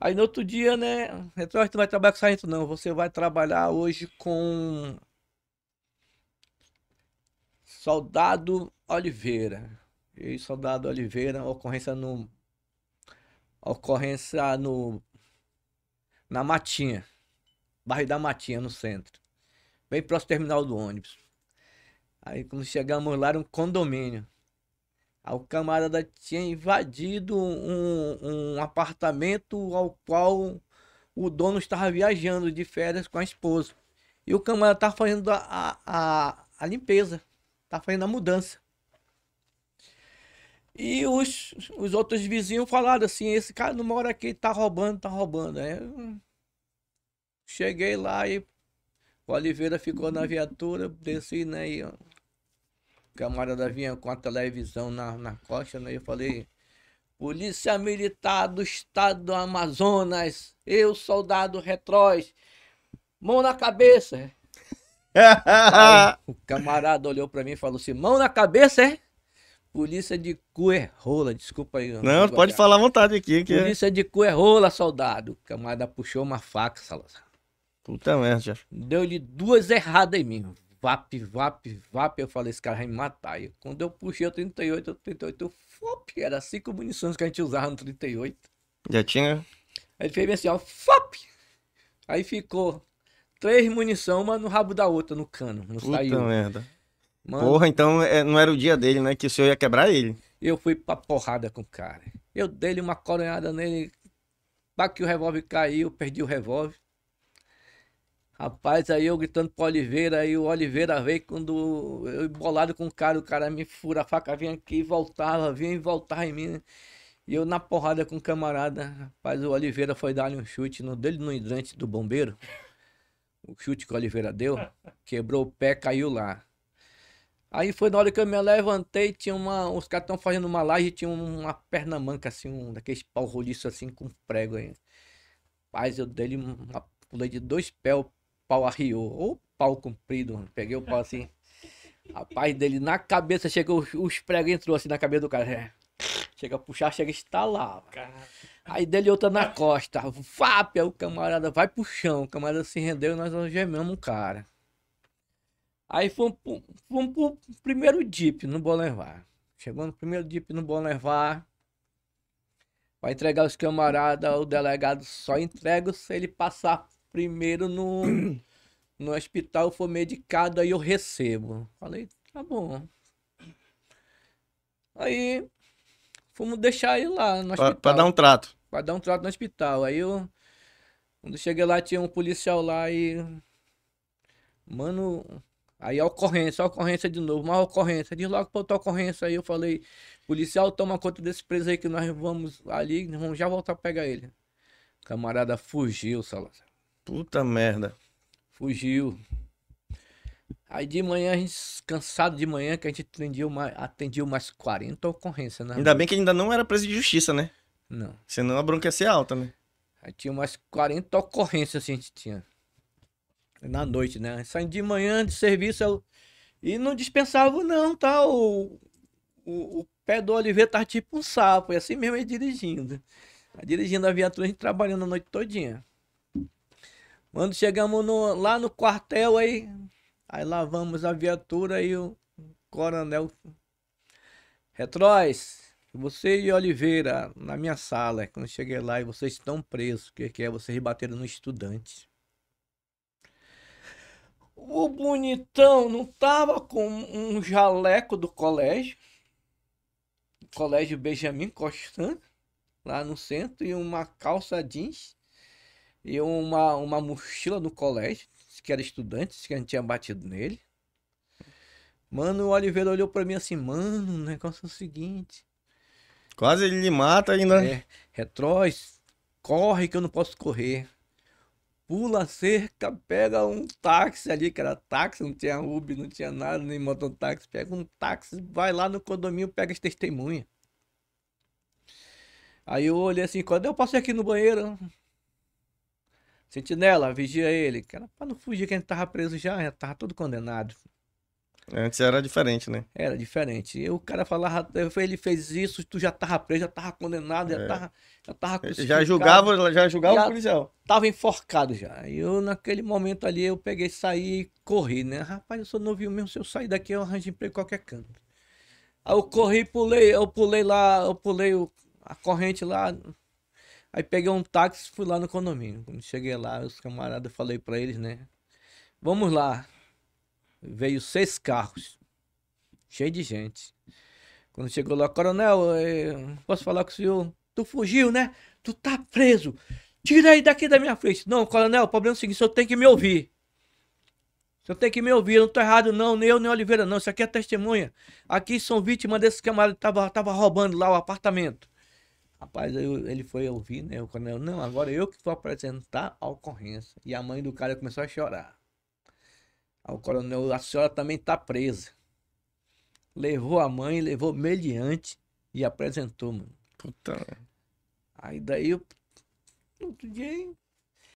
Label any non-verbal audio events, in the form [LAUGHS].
Aí no outro dia, né? Retrô, tu vai trabalhar com sargento, não. Você vai trabalhar hoje com. Soldado Oliveira. E soldado Oliveira, ocorrência no. Ocorrência no. Na Matinha. Bairro da Matinha, no centro. Bem próximo ao terminal do ônibus. Aí quando chegamos lá, era um condomínio. O camarada tinha invadido um, um apartamento ao qual o dono estava viajando de férias com a esposa. E o camarada estava fazendo a, a, a limpeza, estava fazendo a mudança. E os, os outros vizinhos falaram assim, esse cara não mora aqui, tá roubando, tá roubando. Aí cheguei lá e o Oliveira ficou na viatura, desci, né? E camarada vinha com a televisão na, na costa, né? Eu falei, Polícia Militar do Estado do Amazonas, eu, soldado Retroz, mão na cabeça. [LAUGHS] Aí, o camarada olhou pra mim e falou assim, mão na cabeça, é? Polícia de cu é rola, desculpa aí. Não, não pode falar à vontade aqui. Que é- Polícia é... de cu é rola, soldado. O camarada puxou uma faca, Salazar. Puta merda, Deu-lhe duas erradas em mim. VAP, VAP, VAP. Eu falei, esse cara vai me matar. Eu, quando eu puxei o 38, o 38, eu, FOP. Era cinco munições que a gente usava no 38. Já tinha? Aí ele fez assim, ó, FOP. Aí ficou três munição, uma no rabo da outra, no cano. Não Puta saiu. merda. Mano, Porra, então é, não era o dia dele, né? Que o senhor ia quebrar ele. Eu fui pra porrada com o cara. Eu dei uma coronhada nele. Pra que o revólver caiu, perdi o revólver. Rapaz, aí eu gritando pro Oliveira, aí o Oliveira veio quando eu bolado com o cara, o cara me fura a faca, vinha aqui e voltava, vinha e voltava em mim. Né? E eu na porrada com o camarada, rapaz, o Oliveira foi dar-lhe um chute no dele no hidrante do bombeiro. O chute que o Oliveira deu, quebrou o pé, caiu lá. Aí foi na hora que eu me levantei, tinha uma. Os caras estão fazendo uma laje, tinha uma perna manca, assim, um daqueles pau roliço assim com prego aí. Rapaz, eu dei-lhe uma pulei de dois pés pau arriou. Ô pau comprido, Peguei o pau assim. Rapaz dele, na cabeça, chegou os pregos, entrou assim na cabeça do cara. É. Chega a puxar, chega a estalar. Aí dele outra na costa. Vap, o camarada vai pro chão. O camarada se rendeu e nós, gememos um cara. Aí fomos, fomos pro primeiro dip no Bolevar. Chegou no primeiro dip no Bolevar. Vai entregar os camaradas, o delegado só entrega se ele passar primeiro no, [CLEARS THROAT] no hospital for medicado, aí eu recebo. Falei, tá bom. Aí fomos deixar ele lá no hospital. Pra, pra dar um trato. Pra dar um trato no hospital. Aí eu. Quando cheguei lá, tinha um policial lá e. Mano. Aí a ocorrência, a ocorrência de novo, uma ocorrência. Diz logo pra outra ocorrência. Aí eu falei, policial, toma conta desse preso aí que nós vamos ali, vamos já voltar pra pegar ele. O camarada fugiu, Salazar. Puta merda. Fugiu. Aí de manhã, a gente, cansado de manhã, que a gente atendia mais, atendia 40 ocorrências, né? Ainda bem que ainda não era preso de justiça, né? Não. Senão a bronca ia ser alta, né? Aí tinha mais 40 ocorrências assim, a gente tinha. Na noite, né? Saindo de manhã de serviço eu... e não dispensava, não, tá? O, o, o pé do Oliveira tava tipo um sapo, e assim mesmo ele dirigindo. dirigindo a viatura, a gente trabalhando a noite todinha. Quando chegamos no, lá no quartel aí, é. aí lavamos a viatura e o coronel Retróis, você e Oliveira na minha sala, quando cheguei lá e vocês estão presos, porque que é vocês bateram no estudante. O bonitão não tava com um jaleco do colégio, colégio Benjamin Constant, lá no centro, e uma calça jeans e uma, uma mochila do colégio, que era estudante, que a gente tinha batido nele. Mano, o Oliveira olhou para mim assim, mano, o negócio é o seguinte. Quase ele lhe mata ainda. Né? É, retróis, corre que eu não posso correr. Pula a cerca, pega um táxi ali, que era táxi, não tinha Uber, não tinha nada, nem mototáxi. Pega um táxi, vai lá no condomínio, pega as testemunhas. Aí eu olhei assim, quando eu passei aqui no banheiro, Sentinela, vigia ele. Que era pra não fugir que a gente tava preso já, já tava todo condenado. Antes era diferente, né? Era diferente. E o cara falava, ele fez isso, tu já tava preso, já tava condenado, é. já tava, já tava Já julgava, já julgava já o policial. Tava enforcado já. E eu, naquele momento ali, eu peguei, saí e corri, né? Rapaz, eu sou novinho mesmo, se eu sair daqui, eu arranjo emprego em qualquer canto. Aí eu corri, pulei, eu pulei lá, eu pulei a corrente lá, Aí peguei um táxi e fui lá no condomínio. Quando cheguei lá, os camaradas, falei para eles, né? Vamos lá. Veio seis carros, cheio de gente. Quando chegou lá, coronel, eh, posso falar com o senhor? Tu fugiu, né? Tu tá preso. Tira aí daqui da minha frente. Não, coronel, o problema é o seguinte, o senhor tem que me ouvir. O senhor tem que me ouvir, eu não tô errado não, nem eu, nem Oliveira não. Isso aqui é testemunha. Aqui são vítimas desse camarada que tava, tava roubando lá o apartamento. Rapaz, eu, ele foi ouvir, né? O coronel, não, agora eu que vou apresentar a ocorrência. E a mãe do cara começou a chorar. o coronel, a senhora também está presa. Levou a mãe, levou mediante e apresentou, mano. Puta. Aí daí, eu, outro dia,